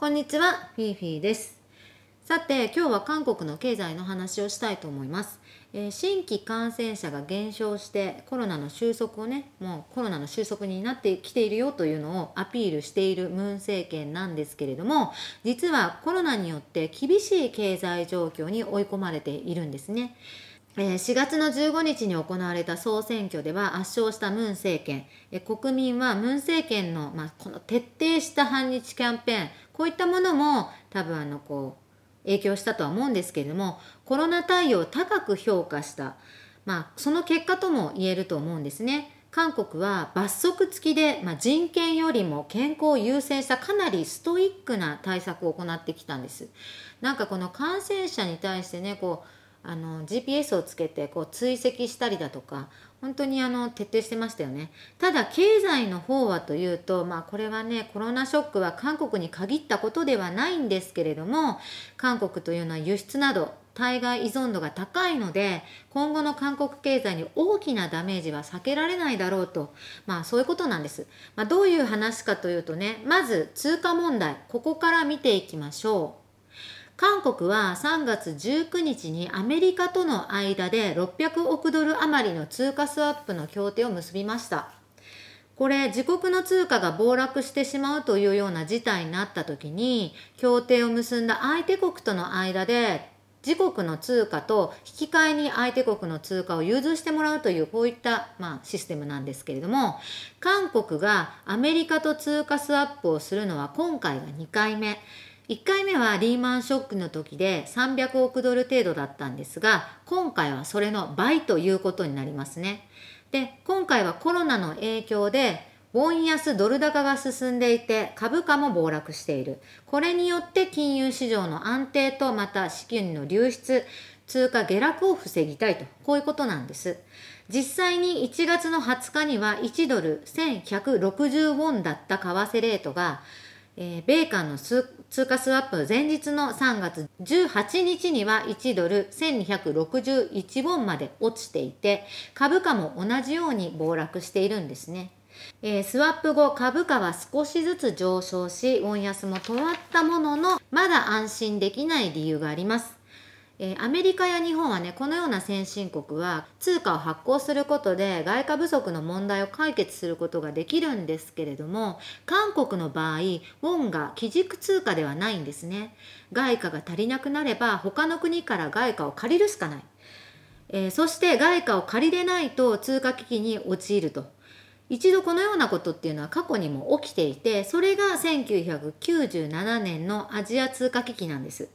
こんにちは、フィーフィーです。さて、今日は韓国の経済の話をしたいと思います。えー、新規感染者が減少してコロナの収束をね、もうコロナの収束になってきているよというのをアピールしているムン政権なんですけれども、実はコロナによって厳しい経済状況に追い込まれているんですね。4月の15日に行われた総選挙では圧勝したムン政権国民はムン政権の、まあ、この徹底した反日キャンペーンこういったものも多分あのこう影響したとは思うんですけれどもコロナ対応を高く評価した、まあ、その結果とも言えると思うんですね。韓国は罰則付きで、まあ、人権よりも健康を優先したかなりストイックな対策を行ってきたんです。なんかこの感染者に対してねこうあの GPS をつけてこう追跡したりだとか本当にあの徹底してましたよねただ経済の方はというと、まあ、これはねコロナショックは韓国に限ったことではないんですけれども韓国というのは輸出など対外依存度が高いので今後の韓国経済に大きなダメージは避けられないだろうと、まあ、そういうことなんです、まあ、どういう話かというとねまず通貨問題ここから見ていきましょう。韓国は3月19日にアメリカとの間で600億ドル余りの通貨スワップの協定を結びました。これ自国の通貨が暴落してしまうというような事態になった時に協定を結んだ相手国との間で自国の通貨と引き換えに相手国の通貨を融通してもらうというこういった、まあ、システムなんですけれども韓国がアメリカと通貨スワップをするのは今回が2回目1回目はリーマンショックの時で300億ドル程度だったんですが今回はそれの倍ということになりますねで今回はコロナの影響でウォン安ドル高が進んでいて株価も暴落しているこれによって金融市場の安定とまた資金の流出通貨下落を防ぎたいとこういうことなんです実際に1月の20日には1ドル1160ウォンだった為替レートがえー、米韓の通貨スワップ前日の3月18日には1ドル1261ウォンまで落ちていて株価も同じように暴落しているんですね。えー、スワップ後株価は少しずつ上昇しウォン安も止まったもののまだ安心できない理由がありますえアメリカや日本はねこのような先進国は通貨を発行することで外貨不足の問題を解決することができるんですけれども韓国の場合ウォンが基軸通貨ではないんですね外貨が足りなくなれば他の国から外貨を借りるしかない、えー、そして外貨を借りれないと通貨危機に陥ると一度このようなことっていうのは過去にも起きていてそれが1997年のアジア通貨危機なんです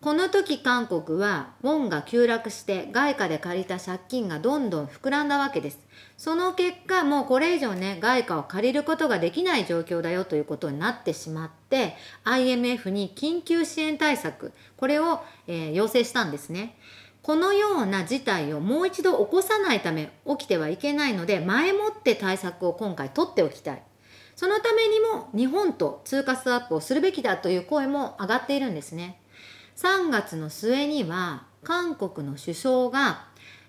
この時韓国はウォンが急落して外貨で借りた借金がどんどん膨らんだわけです。その結果もうこれ以上ね外貨を借りることができない状況だよということになってしまって IMF に緊急支援対策これを、えー、要請したんですね。このような事態をもう一度起こさないため起きてはいけないので前もって対策を今回取っておきたい。そのためにも日本と通貨スワップをするべきだという声も上がっているんですね。3月の末には韓国の首相が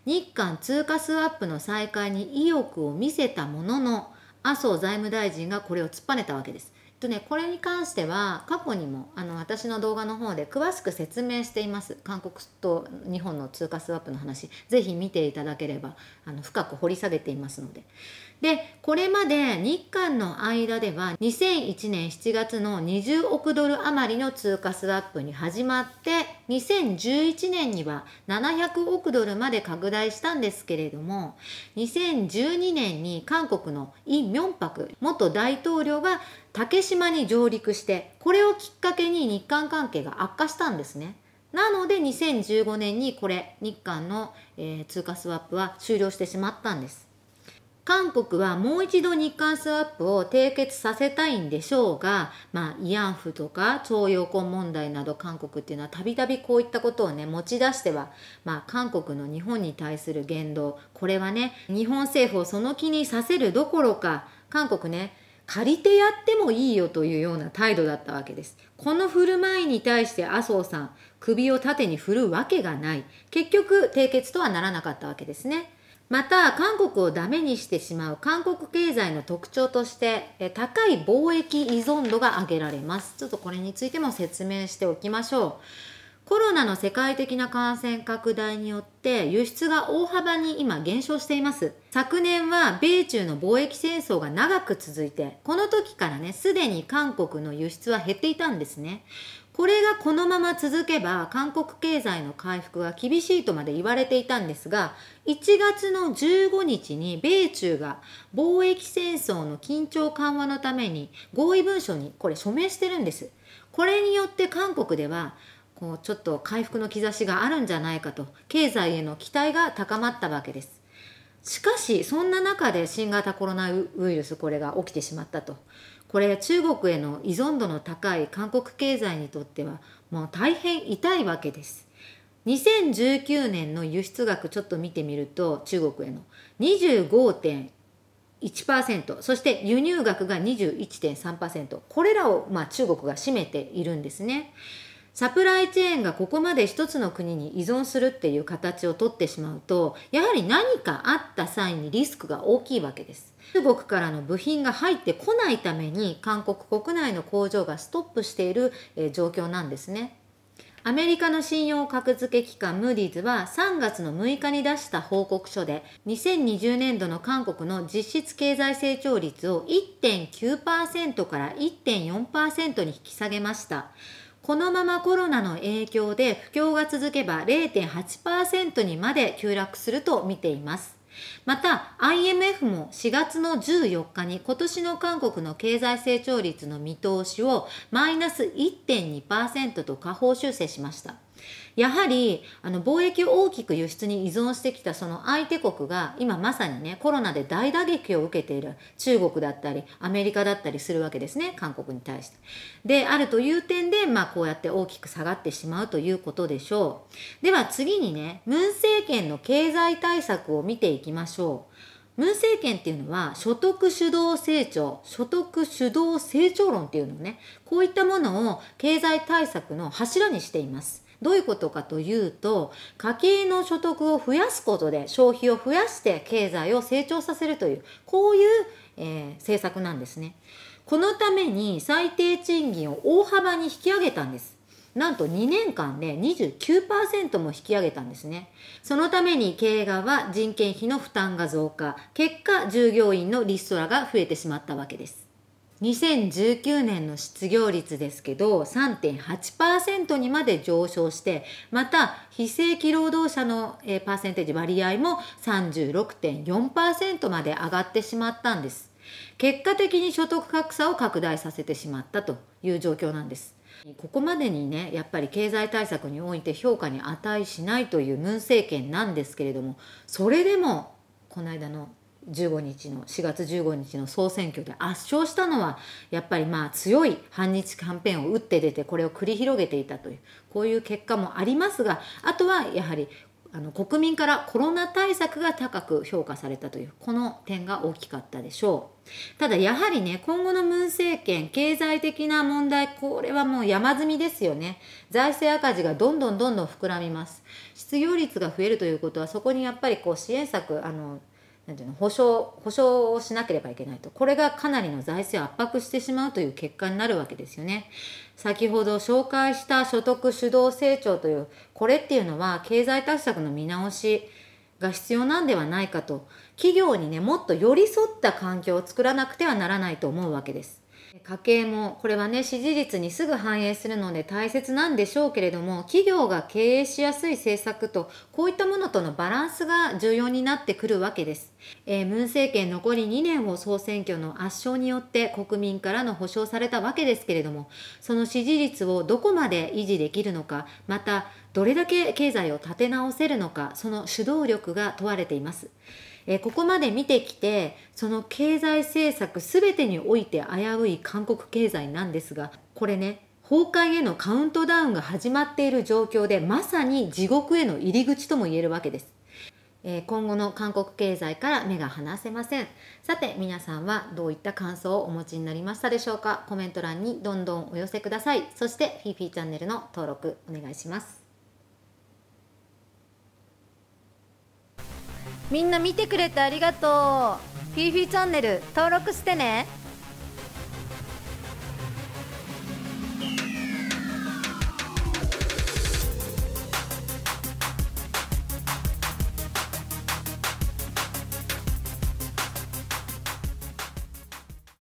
日韓通貨スワップの再開に意欲を見せたものの麻生財務大臣がこれを突っぱねたわけですとね、これに関しては過去にもあの私の動画の方で詳しく説明しています韓国と日本の通貨スワップの話是非見ていただければあの深く掘り下げていますのででこれまで日韓の間では2001年7月の20億ドル余りの通貨スワップに始まって2011年には700億ドルまで拡大したんですけれども2012年に韓国のイ・ミョンパク元大統領が竹島に上陸してこれをきっかけに日韓関係が悪化したんですね。なので2015年にこれ日韓の、えー、通貨スワップは終了してしまったんです。韓国はもう一度日韓スワップを締結させたいんでしょうが、まあ、慰安婦とか徴用工問題など韓国っていうのはたびたびこういったことをね持ち出しては、まあ、韓国の日本に対する言動これはね日本政府をその気にさせるどころか韓国ね借りてやってもいいよというような態度だったわけです。この振る舞いに対して麻生さん、首を縦に振るわけがない。結局、締結とはならなかったわけですね。また韓国をダメにしてしまう韓国経済の特徴として高い貿易依存度が挙げられますちょっとこれについても説明しておきましょうコロナの世界的な感染拡大によって輸出が大幅に今減少しています昨年は米中の貿易戦争が長く続いてこの時からねすでに韓国の輸出は減っていたんですねこれがこのまま続けば韓国経済の回復は厳しいとまで言われていたんですが1月の15日に米中が貿易戦争の緊張緩和のために合意文書にこれ署名してるんですこれによって韓国ではこうちょっと回復の兆しがあるんじゃないかと経済への期待が高まったわけですしかしそんな中で新型コロナウイルスこれが起きてしまったとこれ中国への依存度の高い韓国経済にとってはもう大変痛いわけです。2019年の輸出額ちょっと見てみると中国への25.1%そして輸入額が21.3%これらをまあ中国が占めているんですね。サプライチェーンがここまで一つの国に依存するっていう形をとってしまうとやはり何かあった際にリスクが大きいわけです中国からの部品が入ってこないために韓国国内の工場がストップしている、状況なんですねアメリカの信用格付け機関ムーディーズは3月の6日に出した報告書で2020年度の韓国の実質経済成長率を1.9%から1.4%に引き下げましたこのままコロナの影響で不況が続けば0.8%にまで急落すると見ています。また IMF も4月の14日に今年の韓国の経済成長率の見通しをマイナス1.2%と下方修正しました。やはりあの貿易を大きく輸出に依存してきたその相手国が今まさにねコロナで大打撃を受けている中国だったりアメリカだったりするわけですね韓国に対して。であるという点で、まあ、こうやって大きく下がってしまうということでしょう。では次にねムン政権の経済対策を見ていきましょう。ムン政権っていうのは所得主導成長、所得主導成長論っていうのをね、こういったものを経済対策の柱にしています。どういうことかというと家計の所得を増やすことで消費を増やして経済を成長させるというこういう、えー、政策なんですね。このために最低賃金を大幅に引き上げたんです。なんと2年間で29%も引き上げたんですね。そのために経営側は人件費の負担が増加、結果従業員のリストラが増えてしまったわけです。2019年の失業率ですけど3.8%にまで上昇してまた非正規労働者の、えパーセンテージ割合も36.4%まで上がってしまったんです結果的に所得格差を拡大させてしまったという状況なんですここまでにねやっぱり経済対策において評価に値しないというムン政権なんですけれどもそれでもこの間の15日の4月15日の総選挙で圧勝したのはやっぱりまあ強い反日キャンペーンを打って出てこれを繰り広げていたというこういう結果もありますがあとはやはりあの国民からコロナ対策が高く評価されたというこの点が大きかったでしょうただやはりね今後のムン政権経済的な問題これはもう山積みですよね財政赤字がどんどんどんどん膨らみます失業率が増えるということはそこにやっぱりこう支援策あのなんていうの保証保証をしなければいけないとこれがかなりの財政を圧迫してしまうという結果になるわけですよね先ほど紹介した所得主導成長というこれっていうのは経済対策の見直しが必要なんではないかと企業にねもっと寄り添った環境を作らなくてはならないと思うわけです家計もこれはね支持率にすぐ反映するので大切なんでしょうけれども企業が経営しやすい政策とこういったものとのバランスが重要になってくるわけです、えー、ムン政権残り2年を総選挙の圧勝によって国民からの保障されたわけですけれどもその支持率をどこまで維持できるのかまたどれだけ経済を立て直せるのかその主導力が問われていますえー、ここまで見てきてその経済政策全てにおいて危うい韓国経済なんですがこれね崩壊へのカウントダウンが始まっている状況でまさに地獄への入り口とも言えるわけです。えー、今後の韓国経済から目が離せませんさて皆さんはどういった感想をお持ちになりましたでしょうかコメント欄にどんどんお寄せくださいそして FIFI チャンネルの登録お願いしますみんな見てくれてありがとう。フィーフィーチャンネル登録してね。